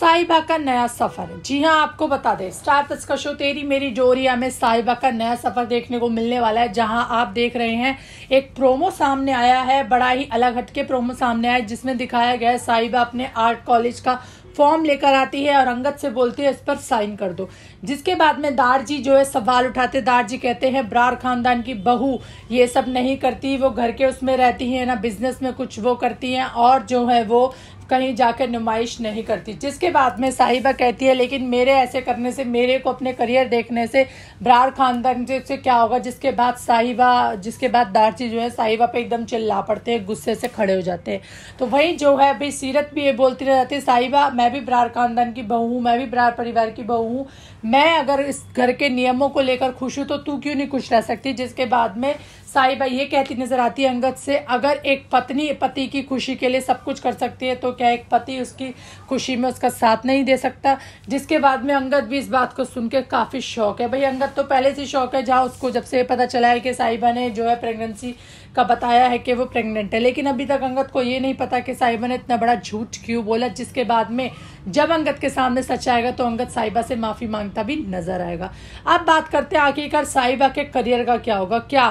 साहिबा का नया सफर जी हाँ आपको बता दें स्टार का शो तेरी मेरी जोरिया में साहिबा का नया सफर देखने को मिलने वाला है जहां आप देख रहे हैं एक प्रोमो सामने आया है बड़ा ही अलग हटके प्रोमो सामने आया है जिसमें दिखाया गया है साहिबा अपने आर्ट कॉलेज का फॉर्म लेकर आती है और अंगत से बोलती है इस पर साइन कर दो जिसके बाद में दार जी जो है सवाल उठाते दार जी कहते हैं ब्रार खानदान की बहू ये सब नहीं करती वो घर के उसमें रहती है ना बिजनेस में कुछ वो करती हैं और जो है वो कहीं जाकर नुमाइश नहीं करती जिसके बाद में साहिबा कहती है लेकिन मेरे ऐसे करने से मेरे को अपने करियर देखने से ब्रार खानदान से क्या होगा जिसके बाद साहिबा जिसके बाद दारची जो है साहिबा पे एकदम चिल्ला पड़ते हैं गुस्से से खड़े हो जाते हैं तो वहीं जो है अभी सीरत भी ये बोलती रह जाती है साहिबा मैं भी ब्रार खानदान की बहू हूँ मैं भी ब्रार परिवार की बहू हूँ मैं अगर इस घर के नियमों को लेकर खुश हूँ तो तू क्यों नहीं खुश रह सकती जिसके बाद में साहिबा ये कहती नजर आती है अंगद से अगर एक पत्नी पति की खुशी के लिए सब कुछ कर सकती है तो क्या एक पति उसकी खुशी में उसका साथ नहीं दे सकता जिसके बाद में अंगद भी इस बात को सुन के काफ़ी शौक है भाई अंगद तो पहले से शौक है जहाँ उसको जब से पता चला है कि साहिबा ने जो है प्रेगनेंसी का बताया है कि वो प्रेग्नेंट है लेकिन अभी तक अंगद को ये नहीं पता कि साहिबा ने इतना बड़ा झूठ क्यों बोला जिसके बाद में जब अंगद के सामने सच आएगा तो अंगद साहिबा से माफ़ी मांगता भी नजर आएगा अब बात करते हैं आखिरकार साहिबा के करियर का क्या होगा क्या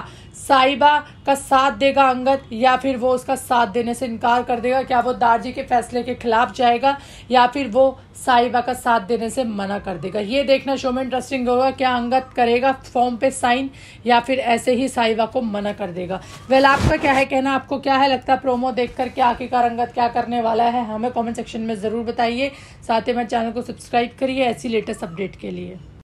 साहिबा का साथ देगा अंगद या फिर वो उसका साथ देने से इनकार कर देगा क्या वो दारजी के फैसले के खिलाफ जाएगा या फिर वो साहिबा का साथ देने से मना कर देगा ये देखना शो में इंटरेस्टिंग होगा क्या अंगद करेगा फॉर्म पे साइन या फिर ऐसे ही साहिबा को मना कर देगा वेल आपका क्या है कहना आपको क्या है लगता है प्रोमो देख कर क्या आखिरकार अंगद क्या करने वाला है हमें कॉमेंट सेक्शन में ज़रूर बताइए साथ ही मेरे चैनल को सब्सक्राइब करिए ऐसी लेटेस्ट अपडेट के लिए